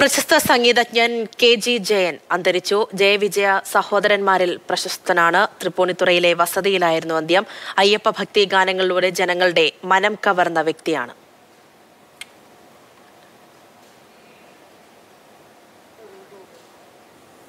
പ്രശസ്ത സംഗീതജ്ഞൻ K G Jayan അന്തരിച്ചു ജയവിജയ സഹോദരന്മാരിൽ പ്രശസ്തനാണ് തൃപ്പൂണിത്തുറയിലെ വസതിയിലായിരുന്നു അന്ത്യം അയ്യപ്പ ഭക്തി ഗാനങ്ങളിലൂടെ ജനങ്ങളുടെ മനം കവർന്ന വ്യക്തിയാണ്